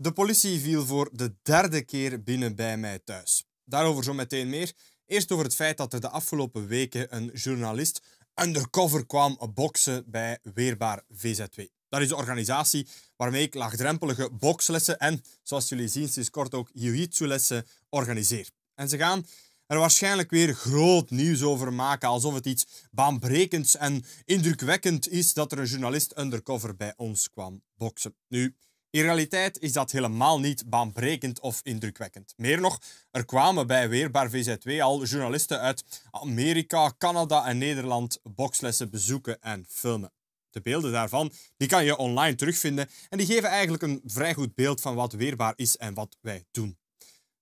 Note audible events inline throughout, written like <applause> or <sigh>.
De politie viel voor de derde keer binnen bij mij thuis. Daarover zo meteen meer. Eerst over het feit dat er de afgelopen weken een journalist undercover kwam boksen bij Weerbaar VZW. Dat is de organisatie waarmee ik laagdrempelige bokslessen en, zoals jullie zien sinds kort ook, jiu-jitsu-lessen organiseer. En ze gaan er waarschijnlijk weer groot nieuws over maken, alsof het iets baanbrekends en indrukwekkend is dat er een journalist undercover bij ons kwam boksen. Nu, in realiteit is dat helemaal niet baanbrekend of indrukwekkend. Meer nog, er kwamen bij Weerbaar VZ2 al journalisten uit Amerika, Canada en Nederland bokslessen bezoeken en filmen. De beelden daarvan die kan je online terugvinden en die geven eigenlijk een vrij goed beeld van wat Weerbaar is en wat wij doen.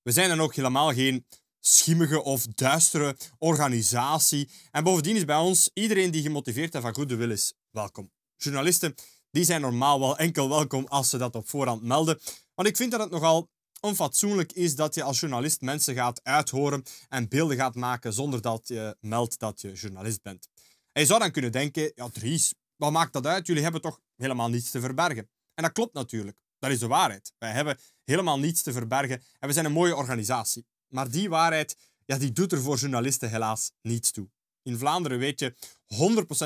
We zijn dan ook helemaal geen schimmige of duistere organisatie en bovendien is bij ons iedereen die gemotiveerd en van goede wil is welkom. Journalisten die zijn normaal wel enkel welkom als ze dat op voorhand melden. Want ik vind dat het nogal onfatsoenlijk is dat je als journalist mensen gaat uithoren en beelden gaat maken zonder dat je meldt dat je journalist bent. En je zou dan kunnen denken, ja Dries, wat maakt dat uit? Jullie hebben toch helemaal niets te verbergen? En dat klopt natuurlijk. Dat is de waarheid. Wij hebben helemaal niets te verbergen en we zijn een mooie organisatie. Maar die waarheid, ja, die doet er voor journalisten helaas niets toe. In Vlaanderen weet je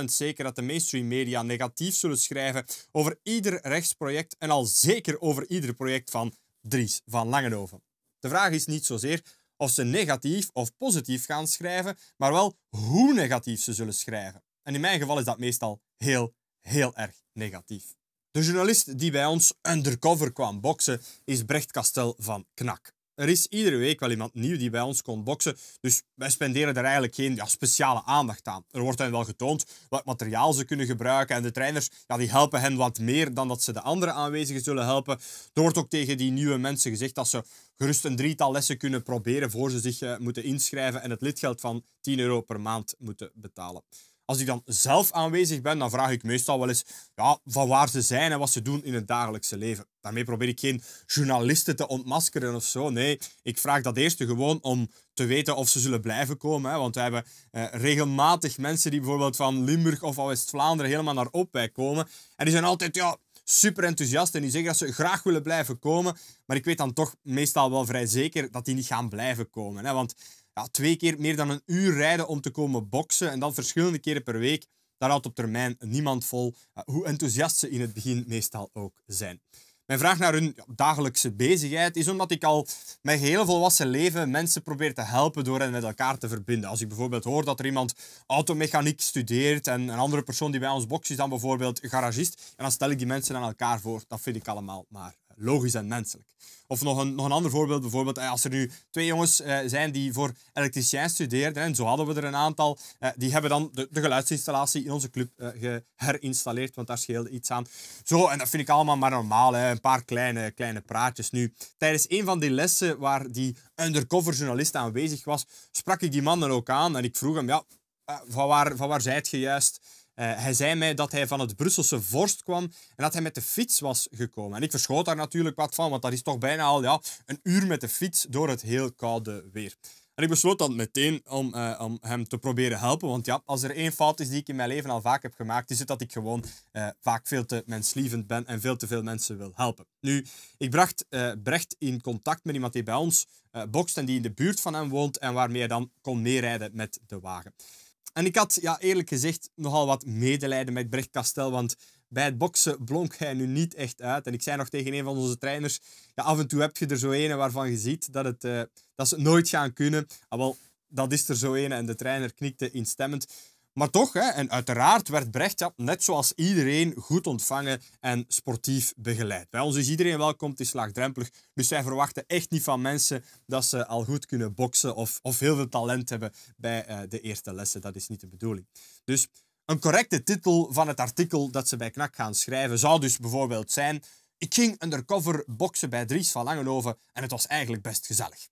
100% zeker dat de mainstream media negatief zullen schrijven over ieder rechtsproject en al zeker over ieder project van Dries van Langenhoven. De vraag is niet zozeer of ze negatief of positief gaan schrijven, maar wel hoe negatief ze zullen schrijven. En in mijn geval is dat meestal heel, heel erg negatief. De journalist die bij ons undercover kwam boksen is Brecht Kastel van Knak. Er is iedere week wel iemand nieuw die bij ons kon boksen, dus wij spenderen daar eigenlijk geen ja, speciale aandacht aan. Er wordt hen wel getoond wat materiaal ze kunnen gebruiken en de trainers ja, die helpen hen wat meer dan dat ze de andere aanwezigen zullen helpen. Er wordt ook tegen die nieuwe mensen gezegd dat ze gerust een drietal lessen kunnen proberen voor ze zich eh, moeten inschrijven en het lidgeld van 10 euro per maand moeten betalen. Als ik dan zelf aanwezig ben, dan vraag ik meestal wel eens ja, van waar ze zijn en wat ze doen in het dagelijkse leven. Daarmee probeer ik geen journalisten te ontmaskeren of zo. Nee, ik vraag dat eerste gewoon om te weten of ze zullen blijven komen. Hè? Want we hebben eh, regelmatig mensen die bijvoorbeeld van Limburg of West-Vlaanderen helemaal naar Opwijk komen. En die zijn altijd, ja, super enthousiast en die zeggen dat ze graag willen blijven komen. Maar ik weet dan toch meestal wel vrij zeker dat die niet gaan blijven komen. Hè? Want twee keer meer dan een uur rijden om te komen boksen. En dan verschillende keren per week. Daar houdt op termijn niemand vol. Eh, hoe enthousiast ze in het begin meestal ook zijn. Mijn vraag naar hun dagelijkse bezigheid is omdat ik al mijn hele volwassen leven mensen probeer te helpen door hen met elkaar te verbinden. Als ik bijvoorbeeld hoor dat er iemand automechaniek studeert en een andere persoon die bij ons bokst, is dan bijvoorbeeld garagist, en dan stel ik die mensen aan elkaar voor. Dat vind ik allemaal maar logisch en menselijk. Of nog een, nog een ander voorbeeld, bijvoorbeeld eh, als er nu twee jongens eh, zijn die voor elektricien studeerden, en zo hadden we er een aantal, eh, die hebben dan de, de geluidsinstallatie in onze club eh, geherinstalleerd, want daar scheelde iets aan. Zo, en dat vind ik allemaal maar normaal, hè, een paar kleine, kleine praatjes. Nu, tijdens een van die lessen waar die undercover journalist aanwezig was, sprak ik die man dan ook aan en ik vroeg hem, ja, van waar, van waar zijt je juist? Eh, hij zei mij dat hij van het Brusselse vorst kwam en dat hij met de fiets was gekomen. En ik verschoot daar natuurlijk wat van, want dat is toch bijna al ja, een uur met de fiets door het heel koude weer. En ik besloot dan meteen om, eh, om, hem te proberen helpen. Want ja, als er één fout is die ik in mijn leven al vaak heb gemaakt, is het dat ik gewoon eh, vaak veel te menslievend ben en veel te veel mensen wil helpen. Nu, ik bracht uh, Brecht in contact met iemand die bij ons bokst en die in de buurt van hem woont en waarmee hij dan kon meerijden met de wagen. En ik had ja, eerlijk gezegd nogal wat medelijden met Brecht Castel. want bij het boksen blonk hij nu niet echt uit. En ik zei nog tegen een van onze trainers, ja, af en toe heb je er zo een waarvan je ziet dat, het, eh, dat ze het nooit gaan kunnen. Ah, wel, dat is er zo een en de trainer knikte instemmend. Maar toch, hè, en uiteraard werd Brecht ja, net zoals iedereen goed ontvangen en sportief begeleid. Bij ons is iedereen welkom, het is laagdrempelig. Dus zij verwachten echt niet van mensen dat ze al goed kunnen boksen of, of heel veel talent hebben bij eh, de eerste lessen. Dat is niet de bedoeling. Dus een correcte titel van het artikel dat ze bij KNAK gaan schrijven zou dus bijvoorbeeld zijn... Ik ging undercover boksen bij Dries van Langenhoven en het was eigenlijk best gezellig.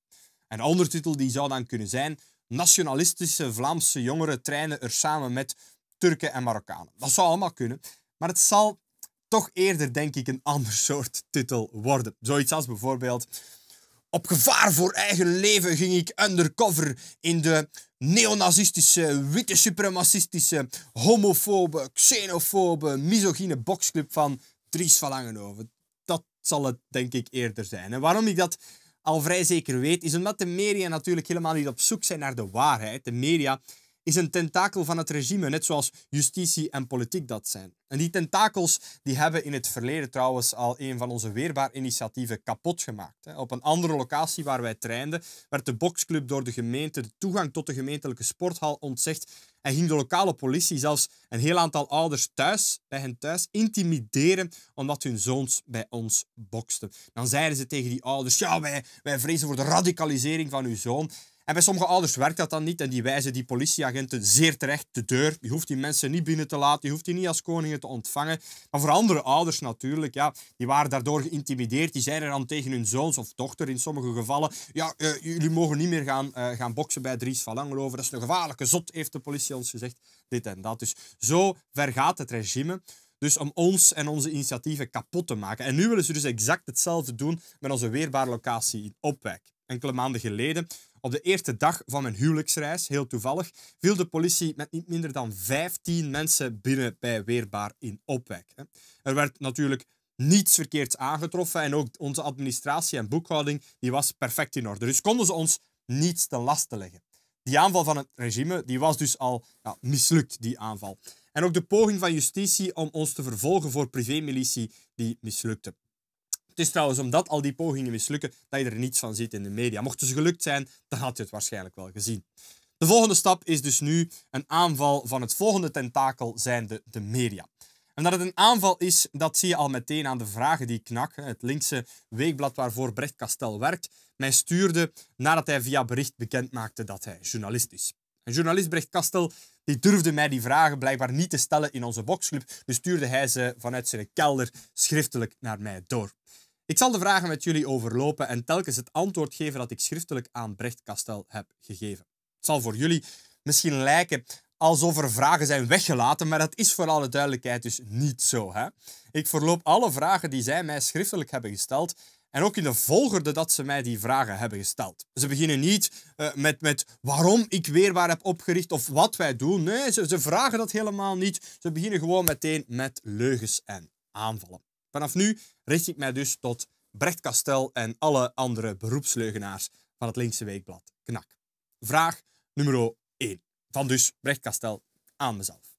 een ondertitel die zou dan kunnen zijn nationalistische Vlaamse jongeren trainen er samen met Turken en Marokkanen. Dat zou allemaal kunnen. Maar het zal toch eerder, denk ik, een ander <laughs> soort titel worden. Zoiets als bijvoorbeeld. Op gevaar voor eigen leven ging ik undercover in de neonazistische, witte supremacistische, homofobe, xenofobe, misogyne boxclub van Dries van Langenhoven. Dat zal het denk ik eerder zijn. En waarom ik dat al vrij zeker weet, is omdat de media natuurlijk helemaal niet op zoek zijn naar de waarheid. De media is een tentakel van het regime, net zoals justitie en politiek dat zijn. En die tentakels die hebben in het verleden trouwens al een van onze weerbaar-initiatieven kapot gemaakt. Op een andere locatie waar wij treinden, werd de boksclub door de gemeente de toegang tot de gemeentelijke sporthal ontzegd en ging de lokale politie zelfs een heel aantal ouders thuis, bij hen thuis, intimideren omdat hun zoons bij ons boksten. Dan zeiden ze tegen die ouders, ja, wij, wij vrezen voor de radicalisering van uw zoon. En bij sommige ouders werkt dat dan niet en die wijzen die politieagenten zeer terecht de deur. Je hoeft die mensen niet binnen te laten, je hoeft die niet als koningen te ontvangen. Maar voor andere ouders natuurlijk, ja, die waren daardoor geïntimideerd. Die zeiden dan tegen hun zoons of dochter in sommige gevallen, ja, eh, jullie mogen niet meer gaan, eh, gaan boksen bij Dries van Langelover. Dat is een gevaarlijke zot, heeft de politie ons gezegd. Dit en dat. Dus zo ver gaat het regime. Dus om ons en onze initiatieven kapot te maken. En nu willen ze dus exact hetzelfde doen met onze weerbare locatie in Opwijk. Enkele maanden geleden op de eerste dag van mijn huwelijksreis, heel toevallig, viel de politie met niet minder dan 15 mensen binnen bij Weerbaar in Opwijk. Er werd natuurlijk niets verkeerds aangetroffen en ook onze administratie en boekhouding die was perfect in orde. Dus konden ze ons niets ten laste leggen. Die aanval van het regime die was dus al ja, mislukt, die aanval. En ook de poging van justitie om ons te vervolgen voor privémilitie die mislukte. Het is trouwens omdat al die pogingen mislukken dat je er niets van ziet in de media. Mochten ze dus gelukt zijn, dan had je het waarschijnlijk wel gezien. De volgende stap is dus nu een aanval van het volgende tentakel, zijnde de media. En dat het een aanval is, dat zie je al meteen aan de vragen die Knak, het linkse weekblad waarvoor Brecht Castel werkt, mij stuurde nadat hij via bericht bekendmaakte dat hij journalist is. journalist Brecht Castel die durfde mij die vragen blijkbaar niet te stellen in onze boxclub, dus stuurde hij ze vanuit zijn kelder schriftelijk naar mij door. Ik zal de vragen met jullie overlopen en telkens het antwoord geven dat ik schriftelijk aan Brecht heb gegeven. Het zal voor jullie misschien lijken alsof er vragen zijn weggelaten, maar dat is voor alle duidelijkheid dus niet zo. Hè? Ik verloop alle vragen die zij mij schriftelijk hebben gesteld en ook in de volgorde dat ze mij die vragen hebben gesteld. Ze beginnen niet eh, met, met waarom ik weerbaar heb opgericht of wat wij doen. Nee, ze, ze vragen dat helemaal niet. Ze beginnen gewoon meteen met leugens en aanvallen. Vanaf nu richt ik mij dus tot Brecht Castel en alle andere beroepsleugenaars van het linkse weekblad Knak. Vraag nummer 1 van dus Brecht Castel aan mezelf.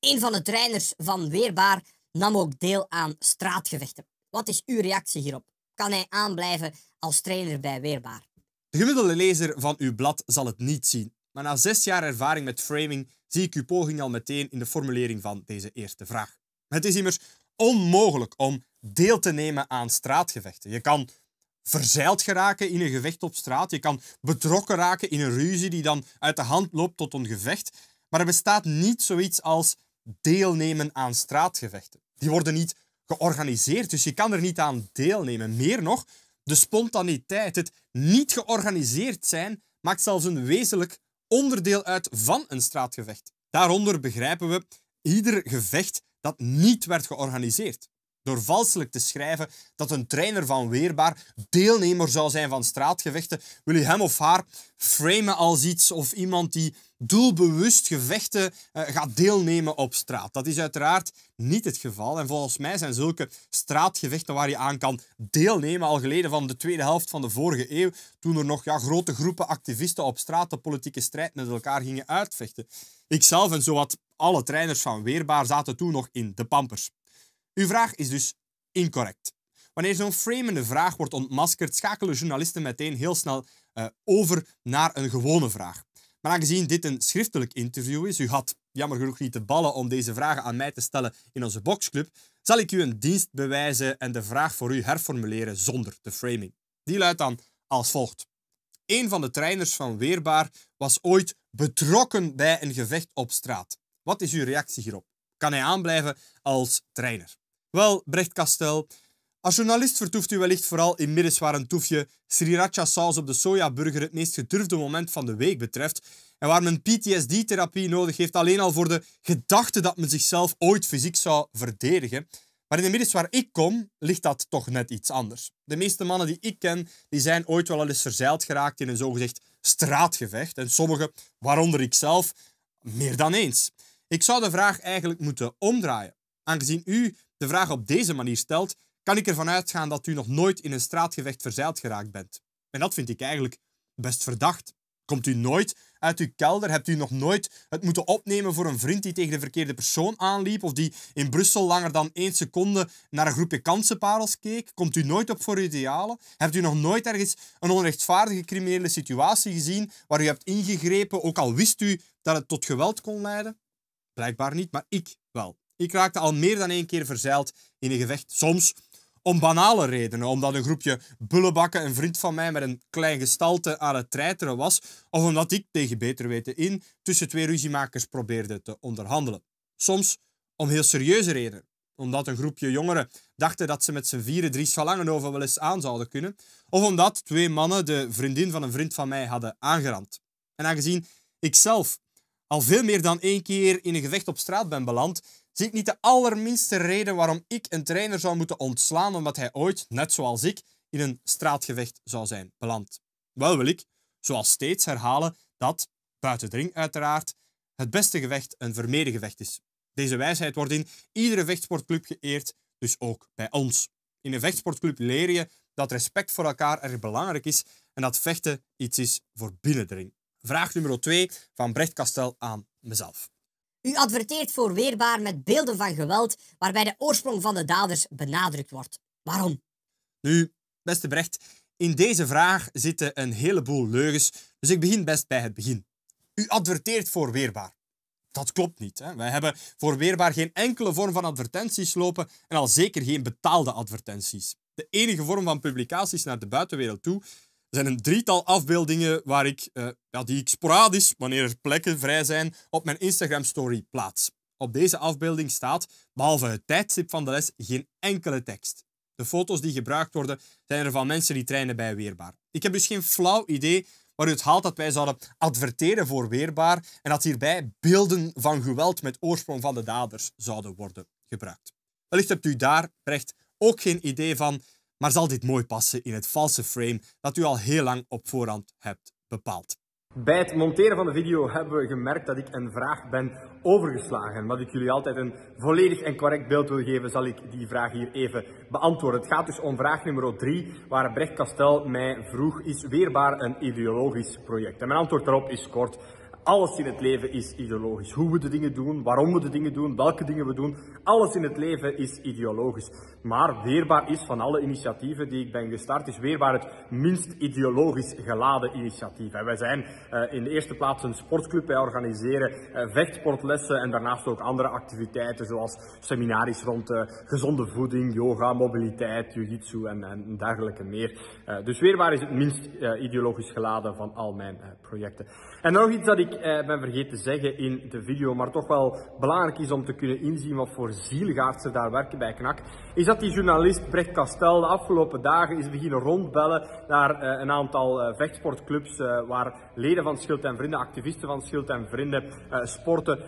Een van de trainers van Weerbaar nam ook deel aan straatgevechten. Wat is uw reactie hierop? Kan hij aanblijven als trainer bij Weerbaar? De gemiddelde lezer van uw blad zal het niet zien. Maar na zes jaar ervaring met framing zie ik uw poging al meteen in de formulering van deze eerste vraag. Het is immers onmogelijk om deel te nemen aan straatgevechten. Je kan verzeild geraken in een gevecht op straat. Je kan betrokken raken in een ruzie die dan uit de hand loopt tot een gevecht. Maar er bestaat niet zoiets als deelnemen aan straatgevechten. Die worden niet georganiseerd, dus je kan er niet aan deelnemen. Meer nog, de spontaniteit, het niet georganiseerd zijn, maakt zelfs een wezenlijk onderdeel uit van een straatgevecht. Daaronder begrijpen we, ieder gevecht dat niet werd georganiseerd. Door valselijk te schrijven dat een trainer van Weerbaar deelnemer zou zijn van straatgevechten, wil je hem of haar framen als iets of iemand die doelbewust gevechten eh, gaat deelnemen op straat. Dat is uiteraard niet het geval. En volgens mij zijn zulke straatgevechten waar je aan kan deelnemen al geleden van de tweede helft van de vorige eeuw, toen er nog ja, grote groepen activisten op straat de politieke strijd met elkaar gingen uitvechten. Ikzelf en zowat alle trainers van Weerbaar zaten toen nog in de pampers. Uw vraag is dus incorrect. Wanneer zo'n framende vraag wordt ontmaskerd, schakelen journalisten meteen heel snel eh, over naar een gewone vraag. Maar aangezien dit een schriftelijk interview is, u had jammer genoeg niet de ballen om deze vragen aan mij te stellen in onze boxclub, zal ik u een dienst bewijzen en de vraag voor u herformuleren zonder de framing. Die luidt dan als volgt. Een van de trainers van Weerbaar was ooit betrokken bij een gevecht op straat. Wat is uw reactie hierop? Kan hij aanblijven als trainer? Wel, Brecht Kastel, als journalist vertoeft u wellicht vooral inmiddels waar een toefje sriracha-saus op de sojaburger het meest gedurfde moment van de week betreft en waar men PTSD-therapie nodig heeft alleen al voor de gedachte dat men zichzelf ooit fysiek zou verdedigen. Maar in de waar ik kom, ligt dat toch net iets anders. De meeste mannen die ik ken, die zijn ooit wel eens verzeild geraakt in een zogezegd straatgevecht. En sommigen, waaronder ikzelf, meer dan eens. Ik zou de vraag eigenlijk moeten omdraaien. Aangezien u de vraag op deze manier stelt, kan ik ervan uitgaan dat u nog nooit in een straatgevecht verzeild geraakt bent. En dat vind ik eigenlijk best verdacht. Komt u nooit uit uw kelder? Hebt u nog nooit het moeten opnemen voor een vriend die tegen de verkeerde persoon aanliep? Of die in Brussel langer dan één seconde naar een groepje kansenparels keek? Komt u nooit op voor uw idealen? Hebt u nog nooit ergens een onrechtvaardige criminele situatie gezien waar u hebt ingegrepen, ook al wist u dat het tot geweld kon leiden? Blijkbaar niet, maar ik wel. Ik raakte al meer dan één keer verzeild in een gevecht. Soms om banale redenen. Omdat een groepje bullebakken, een vriend van mij met een klein gestalte aan het treiteren was. Of omdat ik tegen beter weten in tussen twee ruziemakers probeerde te onderhandelen. Soms om heel serieuze redenen. Omdat een groepje jongeren dachten dat ze met z'n vieren drie over wel eens aan zouden kunnen. Of omdat twee mannen de vriendin van een vriend van mij hadden aangerand. En aangezien ik zelf al veel meer dan één keer in een gevecht op straat ben beland, zie ik niet de allerminste reden waarom ik een trainer zou moeten ontslaan omdat hij ooit, net zoals ik, in een straatgevecht zou zijn beland. Wel wil ik, zoals steeds, herhalen dat, buiten uiteraard, het beste gevecht een vermeden gevecht is. Deze wijsheid wordt in iedere vechtsportclub geëerd, dus ook bij ons. In een vechtsportclub leer je dat respect voor elkaar erg belangrijk is en dat vechten iets is voor binnendring. Vraag nummer 2 van Brecht Kastel aan mezelf. U adverteert voor Weerbaar met beelden van geweld waarbij de oorsprong van de daders benadrukt wordt. Waarom? Nu, beste Brecht, in deze vraag zitten een heleboel leugens, dus ik begin best bij het begin. U adverteert voor Weerbaar. Dat klopt niet. Hè? Wij hebben voor Weerbaar geen enkele vorm van advertenties lopen en al zeker geen betaalde advertenties. De enige vorm van publicaties naar de buitenwereld toe zijn een drietal afbeeldingen waar ik, eh, ja, die ik sporadisch, wanneer er plekken vrij zijn, op mijn Instagram-story plaats. Op deze afbeelding staat, behalve het tijdstip van de les, geen enkele tekst. De foto's die gebruikt worden, zijn er van mensen die trainen bij Weerbaar. Ik heb dus geen flauw idee waar u het haalt dat wij zouden adverteren voor Weerbaar en dat hierbij beelden van geweld met oorsprong van de daders zouden worden gebruikt. Wellicht hebt u daar, recht, ook geen idee van maar zal dit mooi passen in het valse frame dat u al heel lang op voorhand hebt bepaald. Bij het monteren van de video hebben we gemerkt dat ik een vraag ben overgeslagen. Omdat ik jullie altijd een volledig en correct beeld wil geven, zal ik die vraag hier even beantwoorden. Het gaat dus om vraag nummer 3, waar Brecht Castel mij vroeg, is weerbaar een ideologisch project? En mijn antwoord daarop is kort, alles in het leven is ideologisch. Hoe we de dingen doen, waarom we de dingen doen, welke dingen we doen. Alles in het leven is ideologisch. Maar Weerbaar is van alle initiatieven die ik ben gestart, is Weerbaar het minst ideologisch geladen initiatief. En wij zijn eh, in de eerste plaats een sportclub. Wij organiseren uh, vechtsportlessen en daarnaast ook andere activiteiten zoals seminaries rond eh, gezonde voeding, yoga, mobiliteit, jiu-jitsu en, en, dergelijke meer. dus Weerbaar is het minst ideologisch geladen van al mijn projecten. En nog iets dat ik eh, ben vergeten te zeggen in de video, maar toch wel belangrijk is om te kunnen inzien wat voor zielgaard ze daar werken bij KNAK is dat die journalist Brecht Kastel de afgelopen dagen is beginnen rondbellen naar eh, een aantal eh, vechtsportclubs eh, waar leden van Schild en Vrienden, activisten van Schild en Vrienden sporten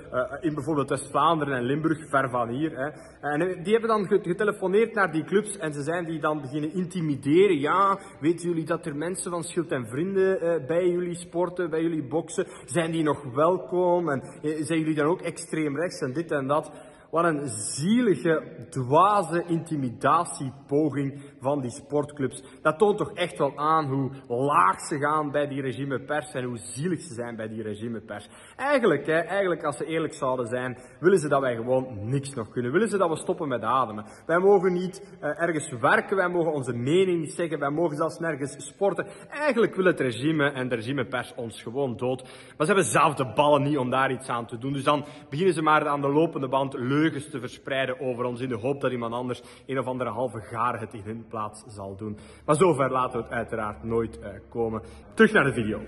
in bijvoorbeeld West-Vlaanderen en Limburg, ver van hier. Hè. En die hebben dan getelefoneerd naar die clubs en ze zijn die dan beginnen intimideren. Ja, weten jullie dat er mensen van Schild en Vrienden bij jullie sporten, bij jullie boksen? Zijn die nog welkom? En zijn jullie dan ook extreem rechts en dit en dat? Wat een zielige, dwaze intimidatiepoging van die sportclubs. Dat toont toch echt wel aan hoe laag ze gaan bij die regimepers en hoe zielig ze zijn bij die regimepers. Eigenlijk, hè, eigenlijk als ze eerlijk zouden zijn, willen ze dat wij gewoon niks nog kunnen. Willen ze dat we stoppen met ademen. Wij mogen niet eh, ergens werken, wij mogen onze mening niet zeggen, wij mogen zelfs nergens sporten. Eigenlijk wil het regime en de regimepers ons gewoon dood. Maar ze hebben zelf de ballen niet om daar iets aan te doen. Dus dan beginnen ze maar aan de lopende band leugens te verspreiden over ons in de hoop dat iemand anders een of andere halve gaar het in hun plaats zal doen. Maar zover laten we het uiteraard nooit eh, komen. Terug naar de video.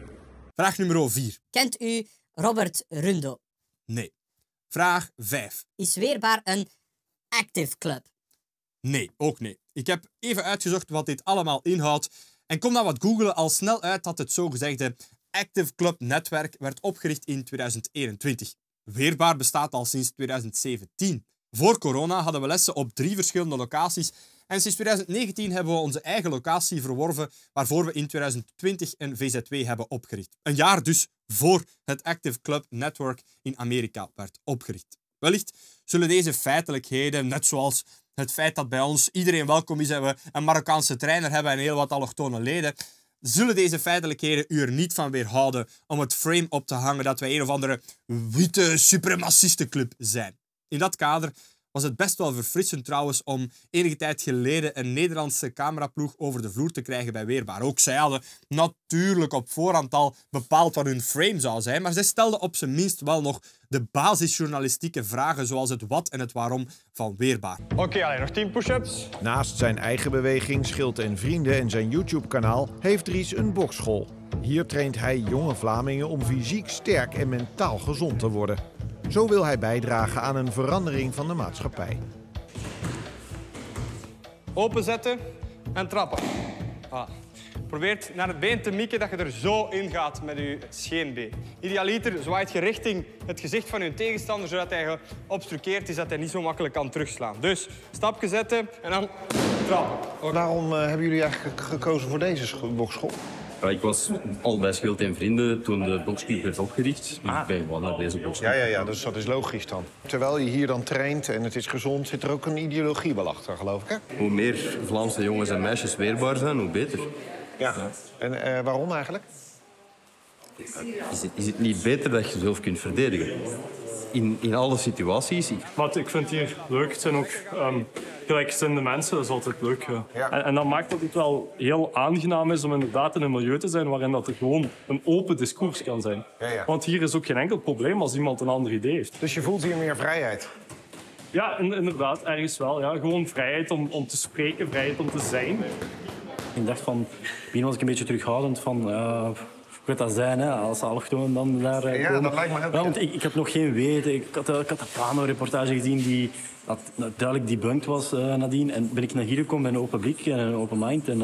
Vraag nummer 4. Kent u Robert Rundo? Nee. Vraag 5. Is weerbaar een active club? Nee, ook nee. Ik heb even uitgezocht wat dit allemaal inhoudt en kom dan wat googelen al snel uit dat het zogezegde Active Club netwerk werd opgericht in 2021. Weerbaar bestaat al sinds 2017. Voor corona hadden we lessen op drie verschillende locaties. En sinds 2019 hebben we onze eigen locatie verworven, waarvoor we in 2020 een VZW hebben opgericht. Een jaar dus voor het Active Club Network in Amerika werd opgericht. Wellicht zullen deze feitelijkheden, net zoals het feit dat bij ons iedereen welkom is en we een Marokkaanse trainer hebben en heel wat allochtone leden, zullen deze feitelijkheden u er niet van weerhouden om het frame op te hangen dat wij een of andere witte club zijn. In dat kader was het best wel verfrissend trouwens om enige tijd geleden een Nederlandse cameraploeg over de vloer te krijgen bij Weerbaar. Ook zij hadden natuurlijk op voorhand al bepaald wat hun frame zou zijn, maar zij stelden op zijn minst wel nog de basisjournalistieke vragen zoals het wat en het waarom van Weerbaar. Oké, okay, alleen nog 10 push-ups. Naast zijn eigen beweging, Schild en Vrienden en zijn YouTube-kanaal heeft Dries een bokschool. Hier traint hij jonge Vlamingen om fysiek sterk en mentaal gezond te worden. Zo wil hij bijdragen aan een verandering van de maatschappij. Openzetten en trappen. Probeer naar het been te mikken dat je er zo in gaat met je scheenbeen. Idealiter zwaait je richting het gezicht van je tegenstander zodat hij geobstrukeerd is, dat hij niet zo makkelijk kan terugslaan. Dus stapje zetten en dan trappen. Waarom eh, hebben jullie eigenlijk gekozen voor deze bokschool? ik was al bij Schild en Vrienden toen de boxclub werd opgericht. Dus ik ah. ben wel naar deze boxclub. Ja, ja, ja, dus dat is logisch dan. Terwijl je hier dan traint en het is gezond, zit er ook een ideologie wel achter, geloof ik. Hè? Hoe meer Vlaamse jongens en meisjes weerbaar zijn, hoe beter. Ja. En eh, waarom eigenlijk? Is het, is het niet beter dat je jezelf kunt verdedigen? in, in alle situaties. Wat ik vind hier leuk, het zijn ook um, mensen, dat is altijd leuk. Ja. En, en, dat maakt dat het wel heel aangenaam is om inderdaad in een milieu te zijn waarin dat er gewoon een open discours kan zijn. Ja, Want hier is ook geen enkel probleem als iemand een ander idee heeft. Dus je voelt hier meer vrijheid? Ja, inderdaad, ergens wel. Ja. Gewoon vrijheid om, om te spreken, vrijheid om te zijn. Ik dacht van, wie was ik een beetje terughoudend van... Eh, weet dat zijn, hè, als allochtonen dan daar eh, Ja, dat lijkt me ja, Want ik, ik heb nog geen weten. Ik had, eh, ik had een Plano-reportage gezien die dat, duidelijk debunked was uh, nadien. En ben ik naar hier gekomen met een open blik en een open mind. En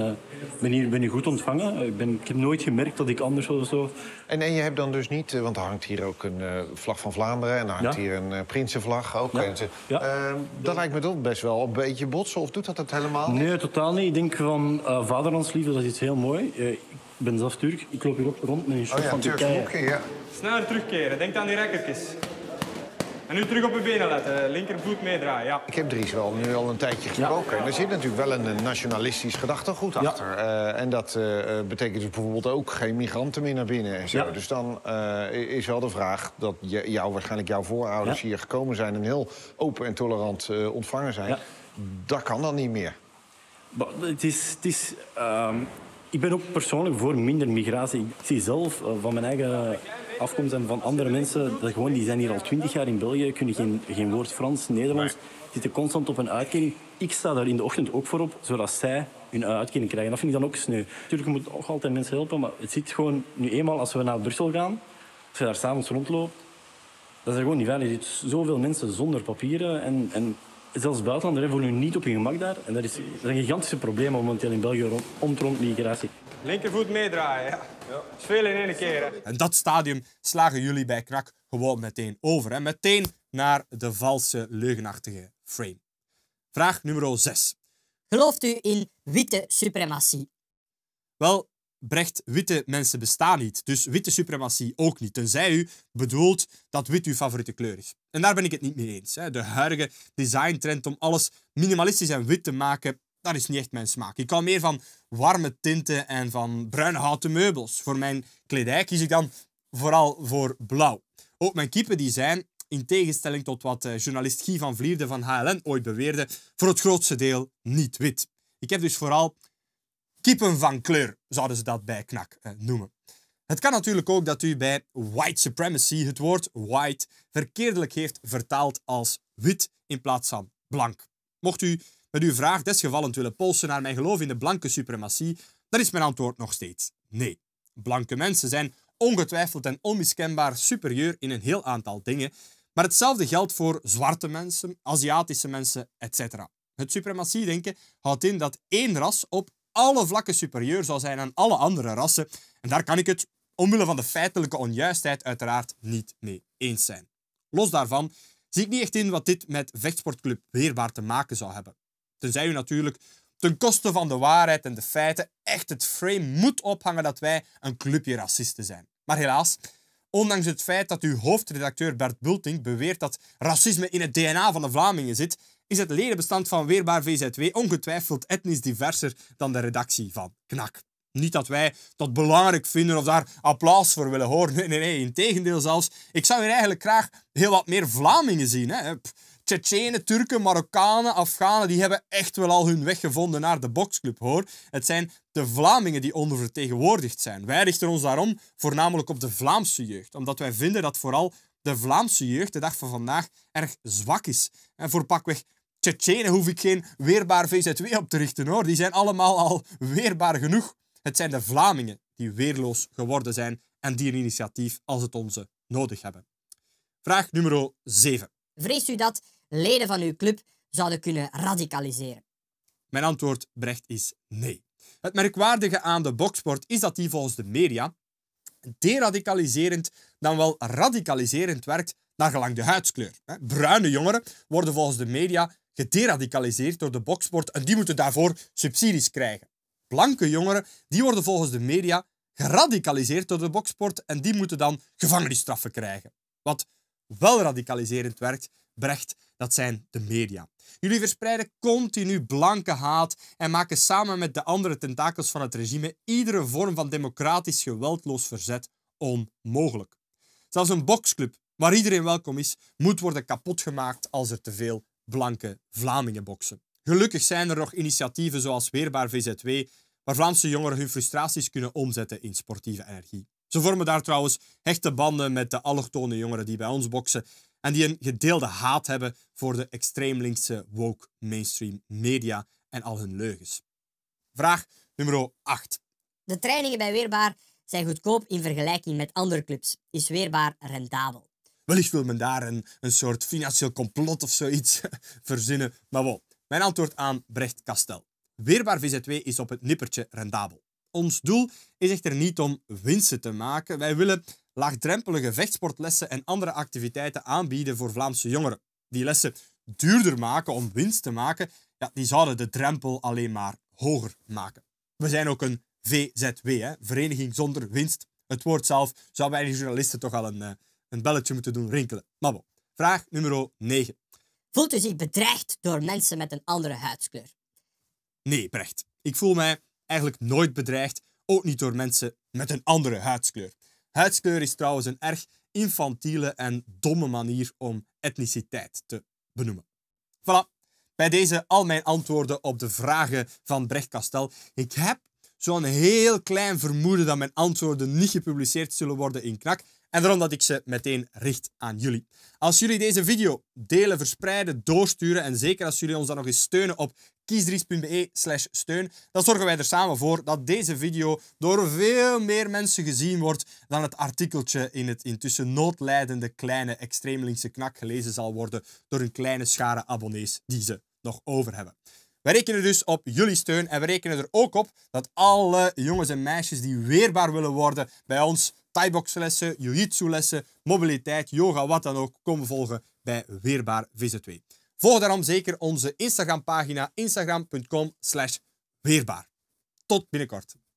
ben, hier, ben hier goed ontvangen. Ik, ben, ik heb nooit gemerkt dat ik anders of zo. En, en je hebt dan dus niet... Want er hangt hier ook een vlag van Vlaanderen. En er hangt hier een prinsenvlag ook. Ehm, dat lijkt me toch best wel een beetje botsen. Of doet dat het helemaal niet? Nee, totaal niet. Ik denk van vaderlandsliefde, dat is iets heel mooi. Ik ben zelf Turk. Ik loop hier ook rond met een shirt oh, ja, van Turkije. ja. Sneller terugkeren. Denk aan die rekkertjes. En nu terug op je benen letten. Linkervoet meedraaien, ja. Ik heb Dries wel nu al een tijdje gesproken. er zit natuurlijk wel een nationalistisch gedachtegoed achter. Eh, en dat eh, eh, betekent dus bijvoorbeeld ook geen migranten meer naar binnen. En zo. Ja. Dus dan is wel de vraag dat jouw waarschijnlijk jouw voorouders hier gekomen zijn... en heel open en tolerant ontvangen zijn. Dat kan dan niet meer. het is... Het is ehm, ik ben ook persoonlijk voor minder migratie. Ik zie zelf eh, van mijn eigen afkomst en van andere mensen... dat gewoon, die zijn hier al twintig jaar in België, kunnen geen, geen woord Frans, Nederlands... zitten constant op een uitkering. Ik sta daar in de ochtend ook voor op, zodat zij hun uitkering krijgen. Dat vind ik dan ook sneu. Natuurlijk moet ook altijd mensen helpen, maar het zit gewoon... Nu eenmaal, als we naar Brussel gaan, als je daar s'avonds rondloopt... dat is gewoon niet fijn. Er zitten zoveel mensen zonder papieren en, en zelfs buitenlander, voelen nu niet op je gemak daar. En dat is, een gigantische probleem momenteel in België rond, rond, migratie. Linkervoet meedraaien, ja. ja. Is in één keer. En dat stadium slagen jullie bij Knak gewoon meteen over. hè? meteen naar de valse, leugenachtige frame. Vraag nummer 6. Gelooft u in witte suprematie? Wel, Brecht, witte mensen bestaan niet. Dus witte suprematie ook niet. Tenzij u bedoelt dat wit uw favoriete kleur is. En daar ben ik het niet mee eens. Hè. De huidige designtrend om alles minimalistisch en wit te maken, dat is niet echt mijn smaak. Ik hou meer van warme tinten en van bruine houten meubels. Voor mijn kledij kies ik dan vooral voor blauw. Ook mijn kiepen die zijn, in tegenstelling tot wat eh, journalist Guy van Vlierde van HLN ooit beweerde, voor het grootste deel niet wit. Ik heb dus vooral kippen van kleur, zouden ze dat bij knak eh, noemen. Het kan natuurlijk ook dat u bij white supremacy het woord white verkeerdelijk heeft vertaald als wit in plaats van blank. Mocht u met uw vraag desgevallend willen polsen naar mijn geloof in de blanke suprematie, dan is mijn antwoord nog steeds nee. Blanke mensen zijn ongetwijfeld en onmiskenbaar superieur in een heel aantal dingen, maar hetzelfde geldt voor zwarte mensen, Aziatische mensen, etc. Het suprematiedenken houdt in dat één ras op alle vlakken superieur zou zijn aan alle andere rassen. En daar kan ik het, omwille van de feitelijke onjuistheid, uiteraard niet mee eens zijn. Los daarvan zie ik niet echt in wat dit met Vechtsportclub Weerbaar te maken zou hebben. Tenzij u natuurlijk ten koste van de waarheid en de feiten echt het frame moet ophangen dat wij een clubje racisten zijn. Maar helaas, ondanks het feit dat uw hoofdredacteur Bert Bulting beweert dat racisme in het DNA van de Vlamingen zit, is het ledenbestand van Weerbaar VZW ongetwijfeld etnisch diverser dan de redactie van KNAK. Niet dat wij dat belangrijk vinden of daar applaus voor willen horen. Nee, nee, Integendeel zelfs. Ik zou hier eigenlijk graag heel wat meer Vlamingen zien. Hè. Tsjetsjenen, Turken, Marokkanen, Afghanen, die hebben echt wel al hun weg gevonden naar de boxclub, hoor. Het zijn de Vlamingen die ondervertegenwoordigd zijn. Wij richten ons daarom voornamelijk op de Vlaamse jeugd, omdat wij vinden dat vooral de Vlaamse jeugd de dag van vandaag erg zwak is. En voor Tsjetsjenen hoef ik geen weerbaar VZW op te richten hoor. Die zijn allemaal al weerbaar genoeg. Het zijn de Vlamingen die weerloos geworden zijn en die een initiatief als het onze nodig hebben. Vraag nummer 7. Vreest u dat leden van uw club zouden kunnen radicaliseren? Mijn antwoord, Brecht, is nee. Het merkwaardige aan de boksport is dat die volgens de media deradicaliserend dan wel radicaliserend werkt naar gelang de huidskleur. Bruine jongeren worden volgens de media gederadicaliseerd door de boksport en die moeten daarvoor subsidies krijgen. Blanke jongeren die worden volgens de media geradicaliseerd door de boksport en die moeten dan gevangenisstraffen krijgen. Wat wel radicaliserend werkt, Brecht, dat zijn de media. Jullie verspreiden continu blanke haat en maken samen met de andere tentakels van het regime iedere vorm van democratisch geweldloos verzet onmogelijk. Zelfs een boksclub waar iedereen welkom is, moet worden kapotgemaakt als er te veel blanke Vlamingen boksen. Gelukkig zijn er nog initiatieven zoals Weerbaar VZW, waar Vlaamse jongeren hun frustraties kunnen omzetten in sportieve energie. Ze vormen daar trouwens hechte banden met de allochtone jongeren die bij ons boksen en die een gedeelde haat hebben voor de extreem linkse woke mainstream media en al hun leugens. Vraag nummer 8. De trainingen bij Weerbaar zijn goedkoop in vergelijking met andere clubs. Is Weerbaar rendabel? Wellicht wil men daar een, een soort financieel complot of zoiets <laughs> verzinnen. Maar wel Mijn antwoord aan Brecht Kastel. Weerbaar VZW is op het nippertje rendabel. Ons doel is echter niet om winsten te maken. Wij willen laagdrempelige vechtsportlessen en andere activiteiten aanbieden voor Vlaamse jongeren. Die lessen duurder maken om winst te maken, ja, die zouden de drempel alleen maar hoger maken. We zijn ook een VZW, hè? Vereniging Zonder Winst. Het woord zelf zou bij de journalisten toch al een, eh, een belletje moeten doen rinkelen. Maar bon. Vraag nummer 9. Voelt u zich bedreigd door mensen met een andere huidskleur? Nee, Brecht. Ik voel mij eigenlijk nooit bedreigd, ook niet door mensen met een andere huidskleur. Huidskleur is trouwens een erg infantiele en domme manier om etniciteit te benoemen. Voilà, bij deze al mijn antwoorden op de vragen van Brecht Castel. Ik heb zo'n heel klein vermoeden dat mijn antwoorden niet gepubliceerd zullen worden in Knak. En daarom dat ik ze meteen richt aan jullie. Als jullie deze video delen, verspreiden, doorsturen en zeker als jullie ons dan nog eens steunen op kiesdries.be steun, dan zorgen wij er samen voor dat deze video door veel meer mensen gezien wordt dan het artikeltje in het intussen noodlijdende kleine extreemlinkse knak gelezen zal worden door een kleine schare abonnees die ze nog over hebben. We rekenen dus op jullie steun en we rekenen er ook op dat alle jongens en meisjes die weerbaar willen worden bij ons Thaiboxlessen, Jiu-Jitsu-lessen, mobiliteit, yoga, wat dan ook, komen volgen bij Weerbaar VZ2. Volg daarom zeker onze Instagram-pagina instagram.com weerbaar. Tot binnenkort.